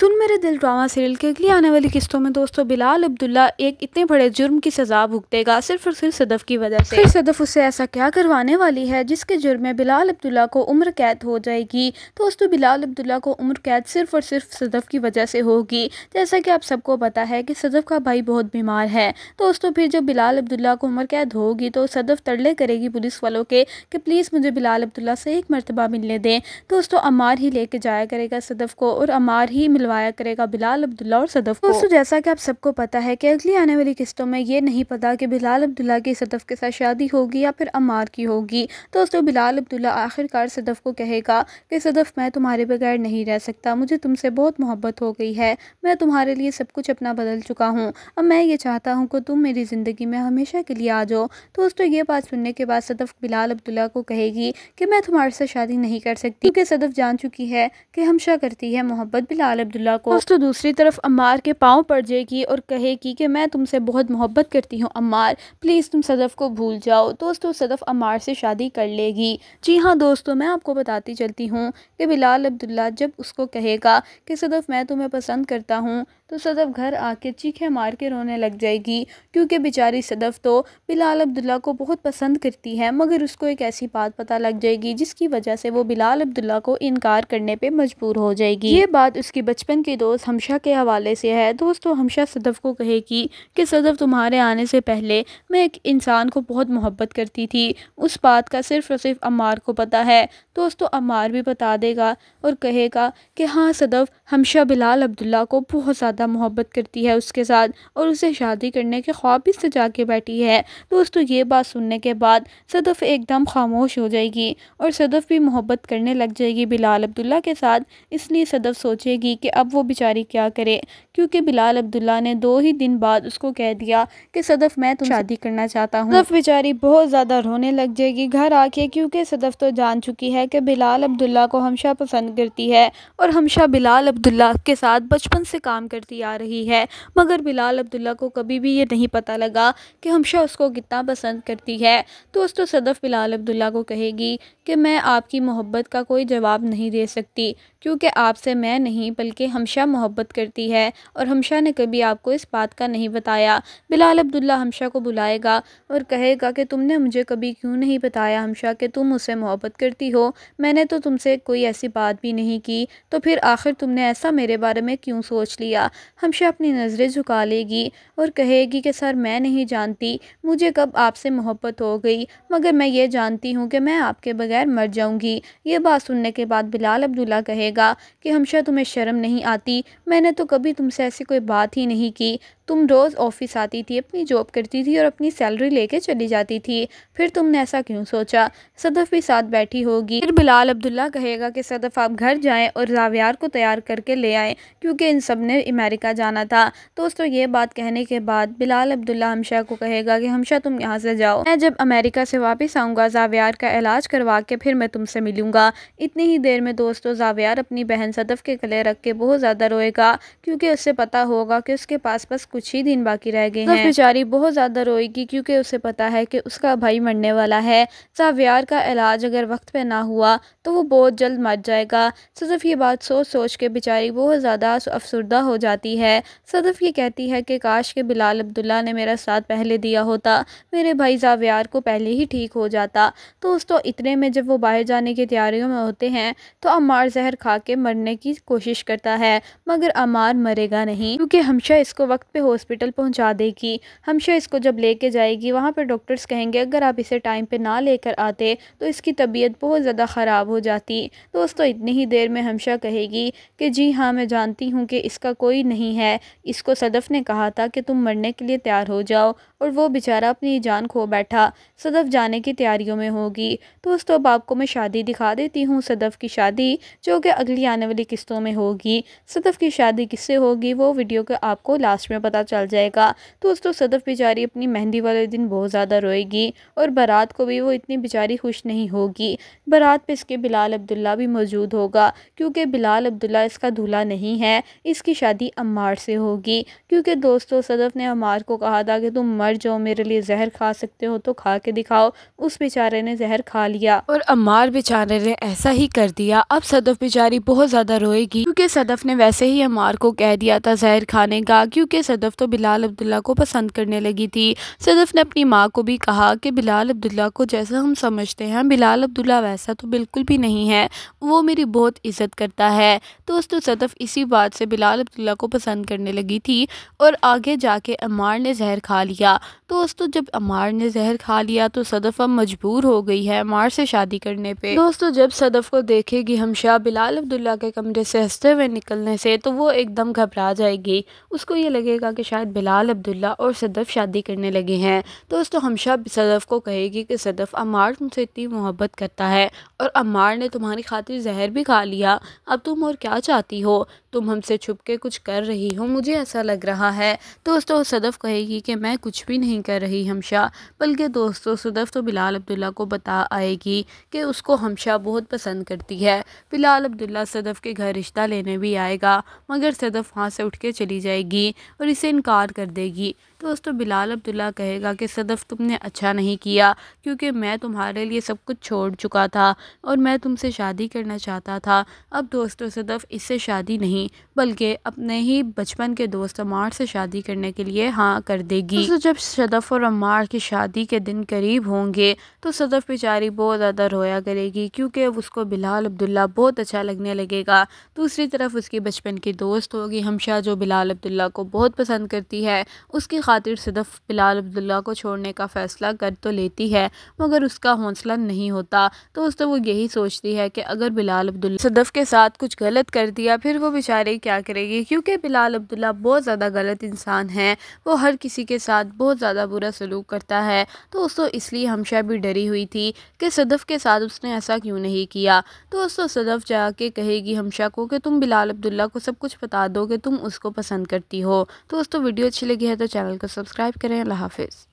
सुन मेरे दिल drama serial के अगली आने वाली किस्तों में दोस्तों बिलाल अब्दुल्ला एक इतने बड़े जुर्म की सजा भुगतेगा सिर्फ और सिर्फ सदफ की वजह से फिर सदफ उससे ऐसा क्या करवाने वाली है जिसके जुर्म में बिलाल अब्दुल्ला को उम्र कैद हो जाएगी दोस्तों बिलाल अब्दुल्ला को उम्र कैद सिर्फ और सिर्फ सदफ की वजह से होगी जैसा कि आप सबको पता है कि सदफ का भाई बहुत बीमार है दोस्तों फिर जब बिलाल अब्दुल्ला को उम्र कैद होगी तो सदफ तड़ले करेगी पुलिस वालों के कि प्लीज़ मुझे बिलाल अब्दुल्ला से एक मरतबा मिलने दें दोस्तों अमार ही लेके जाया करेगा सदफ को और अमार ही दिलवाया करेगा बिलाल अब्दुल्ला और सदफ को दोस्तों जैसा कि आप सबको पता है कि अगली आने वाली किस्तों में ये नहीं पता कि बिलाल अब्दुल्ला की सदफ के साथ शादी होगी या फिर अमार की होगी दोस्तों बिलाल अब्दुल्ला आखिरकार सदफ को कहेगा कि सदफ मैं तुम्हारे बगैर नहीं रह सकता मुझे तुमसे बहुत मोहब्बत हो गई है मैं तुम्हारे लिए सब कुछ अपना बदल चुका हूँ अब मैं ये चाहता हूँ कि तुम मेरी ज़िंदगी में हमेशा के लिए आ जाओ दोस्तों ये बात सुनने के बाद सदफ बिलाल अब्दुल्ला को कहेगी कि मैं तुम्हारे साथ शादी नहीं कर सकती क्योंकि सदफ जान चुकी है कि हमशा करती है मोहब्बत बिलाल अब्दुल्ला अब्दुल्ला को उस तो दूसरी तरफ अम्मार के पाँव पड़ जाएगी और कहेगी कि मैं तुमसे बहुत मोहब्बत करती हूँ अम्मार प्लीज़ तुम सदफ़ को भूल जाओ दोस्तों सदफ़ अम्मार से शादी कर लेगी जी हाँ दोस्तों मैं आपको बताती चलती हूँ कि बिलाल अब्दुल्ला जब उसको कहेगा कि सदफ़ मैं तुम्हें पसंद करता हूँ तो सदफ़ घर आके चीखे मार के रोने लग जाएगी क्योंकि बेचारी सदफ़ तो बिलाल अब्दुल्ला को बहुत पसंद करती है मगर उसको एक ऐसी बात पता लग जाएगी जिसकी वजह से वो बिलाल अब्दुल्ला को इनकार करने पर मजबूर हो जाएगी ये बात उसकी बचपन की दोस्त हमशा के हवाले से है दोस्तों तो हमशा सदफ़ को कहेगी कि सदफ़ तुम्हारे आने से पहले मैं एक इंसान को बहुत मोहब्बत करती थी उस बात का सिर्फ और सिर्फ अमार को पता है दोस्तों तो अमार भी बता देगा और कहेगा कि हाँ सदफ़ हमशा बिलाल अब्दुल्ला को बहुत ज़्यादा ज़्यादा मोहब्बत करती है उसके साथ और उसे शादी करने के ख्वाब भी सजा के बैठी है दोस्तों ये बात सुनने के बाद सदफ़ एकदम खामोश हो जाएगी और सदफ़ भी मोहब्बत करने लग जाएगी बिलाल अब्दुल्ला के साथ इसलिए सदफ़ सोचेगी कि अब वो बेचारी क्या करे क्योंकि बिलाल अब्दुल्ला ने दो ही दिन बाद उसको कह दिया कि सदफ़ मैं तुम शादी करना चाहता हूँ सदफ़ बेचारी बहुत ज़्यादा रोने लग जाएगी घर आके क्योंकि सदफ़ तो जान चुकी है कि बिलाल अब्दुल्ला को हमशा पसंद करती है और हमशा बिलाल अब्दुल्ला के साथ बचपन से काम करती दोस्ती आ रही है मगर बिलाल अब्दुल्ला को कभी भी ये नहीं पता लगा कि हमशा उसको कितना पसंद करती है तो उस तो सदफ़ बिलाल अब्दुल्ला को कहेगी कि मैं आपकी मोहब्बत का कोई जवाब नहीं दे सकती क्योंकि आपसे मैं नहीं बल्कि हमशा मोहब्बत करती है और हमशा ने कभी आपको इस बात का नहीं बताया बिलाल अब्दुल्ला हमशा को बुलाएगा और कहेगा कि तुमने मुझे कभी क्यों नहीं बताया हमशा कि तुम उससे मोहब्बत करती हो मैंने तो तुमसे कोई ऐसी बात भी नहीं की तो फिर आखिर तुमने ऐसा मेरे बारे में क्यों सोच लिया हमशा अपनी नज़रें झुका लेगी और कहेगी कि सर मैं नहीं जानती मुझे कब आपसे मोहब्बत हो गई मगर मैं ये जानती हूँ कि मैं आपके बगैर मर जाऊँगी ये बात सुनने के बाद बिलाल अब्दुल्ला कहेगा कि हमशा तुम्हें शर्म नहीं आती मैंने तो कभी तुमसे ऐसी कोई बात ही नहीं की तुम रोज़ ऑफिस आती थी अपनी जॉब करती थी और अपनी सैलरी लेके चली जाती थी फिर तुमने ऐसा क्यों सोचा सदफ़ भी साथ बैठी होगी फिर बिलाल अब्दुल्ला कहेगा कि सदफ़ आप घर जाएं और जावियार को तैयार करके ले आएं क्योंकि इन सब ने अमेरिका जाना था दोस्तों ये बात कहने के बाद बिलाल अब्दुल्ला हमशा को कहेगा कि हमशा तुम यहाँ से जाओ मैं जब अमेरिका से वापस आऊँगा जावियार का इलाज करवा के फिर मैं तुमसे मिलूंगा इतनी ही देर में दोस्तों जावियार अपनी बहन सदफ़ के गले रख के बहुत ज़्यादा रोएगा क्योंकि उससे पता होगा कि उसके पास बस कुछ ही दिन बाकी रह गए हैं बेचारी बहुत ज़्यादा रोएगी क्योंकि उसे पता है कि उसका भाई मरने वाला है जावियार का इलाज अगर वक्त पे ना हुआ तो वो बहुत जल्द मर जाएगा सदफ़ ये बात सोच सोच के बेचारी बहुत ज़्यादा अफसरदा हो जाती जाती है सदफ़ ये कहती है कि काश के बिलाल अब्दुल्ला ने मेरा साथ पहले दिया होता मेरे भाई जावियार को पहले ही ठीक हो जाता तो उस तो इतने में जब वो बाहर जाने की तैयारियों में होते हैं तो अमार जहर खा के मरने की कोशिश करता है मगर अमार मरेगा नहीं क्योंकि हमशा इसको वक्त पे हॉस्पिटल पहुंचा देगी हमशा इसको जब लेके जाएगी वहाँ पर डॉक्टर्स कहेंगे अगर आप इसे टाइम पर ना लेकर आते तो इसकी तबीयत बहुत ज़्यादा ख़राब हो जाती दोस्तों इतनी ही देर में हमशा कहेगी कि जी हाँ मैं जानती हूँ कि इसका कोई कोई नहीं है इसको सदफ़ ने कहा था कि तुम मरने के लिए तैयार हो जाओ और वो बेचारा अपनी जान खो बैठा सदफ़ जाने की तैयारियों में होगी दोस्तों अब आपको मैं शादी दिखा देती हूँ सदफ़ की शादी जो कि अगली आने वाली किस्तों में होगी सदफ़ की शादी किससे होगी वो वीडियो के आपको लास्ट में पता चल जाएगा दोस्तों सदफ़ बेचारी अपनी मेहंदी वाले दिन बहुत ज़्यादा रोएगी और बारात को भी वो इतनी बेचारी खुश नहीं होगी बारात पे इसके बिलाल अब्दुल्ला भी मौजूद होगा क्योंकि बिलाल अब्दुल्ला इसका दूल्हा नहीं है इसकी शादी अमार से होगी क्योंकि दोस्तों सदफ़ ने अमार को कहा था कि तुम मर जाओ मेरे लिए जहर खा सकते हो तो खा के दिखाओ उस बेचारे ने जहर खा लिया और अमार बेचारे ने ऐसा ही कर दिया अब सदफ़ बेचारी बहुत ज़्यादा रोएगी क्योंकि सदफ़ ने वैसे ही अमार को कह दिया था जहर खाने का क्योंकि सदफ़ तो बिलाल अब्दुल्ला को पसंद करने लगी थी सदफ़ ने अपनी माँ को भी कहा कि बिलाल अब्दुल्ला को जैसा हम समझते हैं बिलाल अब्दुल्ला वैसा तो बिल्कुल भी नहीं है वो मेरी बहुत इज्जत करता है दोस्तों सदफ़ इसी बात से बिलाल अब्दुल्ला को पसंद करने लगी थी और आगे जाके अमार ने जहर खा लिया तो दोस्तों जब अमार ने जहर खा लिया तो सदफ़ अब मजबूर हो गई है अमार से शादी करने पे दोस्तों जब सदफ़ को देखेगी हम शाह बिलाल अब्दुल्ला के कमरे से हंसते हुए निकलने से तो वो एकदम घबरा जाएगी उसको ये लगेगा कि शायद बिलाल अब्दुल्ला और सदफ़ शादी करने लगे हैं दोस्तों हम शाह सदफ़ को कहेगी कि सदफ़ अमार तुमसे इतनी मोहब्बत करता है और अमार ने तुम्हारी खातिर जहर भी खा लिया अब तुम और क्या चाहती हो तुम हमसे छुप के कुछ कर रही हो मुझे ऐसा लग रहा है दोस्तों सदफ़ कहेगी कि मैं कुछ भी नहीं कर रही हमशा बल्कि दोस्तों सदफ़ तो बिलाल अब्दुल्ला को बता आएगी कि उसको हमशा बहुत पसंद करती है बिलाल अब्दुल्ला सदफ़ के घर रिश्ता लेने भी आएगा मगर सदफ़ वहाँ से उठ के चली जाएगी और इसे इनकार कर देगी तो दोस्तों बिलाल अब्दुल्ला कहेगा कि सदफ़ तुमने अच्छा नहीं किया क्योंकि मैं तुम्हारे लिए सब कुछ छोड़ चुका था और मैं तुमसे शादी करना चाहता था अब दोस्तों सदफ़ इससे शादी नहीं बल्कि अपने ही बचपन के दोस्त अमार से शादी करने के लिए हाँ कर देगी तो जब सदफ़ और अमार की शादी के दिन करीब होंगे तो सदफ़ बेचारी बहुत ज़्यादा रोया करेगी क्योंकि उसको बिलाल अब्दुल्ला बहुत अच्छा लगने लगेगा दूसरी तरफ उसकी बचपन की दोस्त होगी हमशा जो बिलाल अब्दुल्ला को बहुत पसंद करती है उसकी खातिर सिर्फ बिलाल अब्दुल्ला को छोड़ने का फ़ैसला कर तो लेती है मगर उसका हौसला नहीं होता तो उस तो वो यही सोचती है कि अगर बिलाल अब्दुल्ला सदफ़ के साथ कुछ गलत कर दिया फिर वो बेचारे क्या करेगी क्योंकि बिलाल अब्दुल्ला बहुत ज़्यादा गलत इंसान है वो हर किसी के साथ बहुत ज़्यादा बुरा सलूक करता है तो तो इसलिए हमशा भी डरी हुई थी कि सदफ़ के साथ उसने ऐसा क्यों नहीं किया तो तो सदफ़ जाके कहेगी हमशा को कि तुम बिलाल अब्दुल्ला को सब कुछ बता दो कि तुम उसको पसंद करती हो तो दोस्तों वीडियो अच्छी लगी है तो चैनल को सब्सक्राइब करें अल्लाह हाफिज़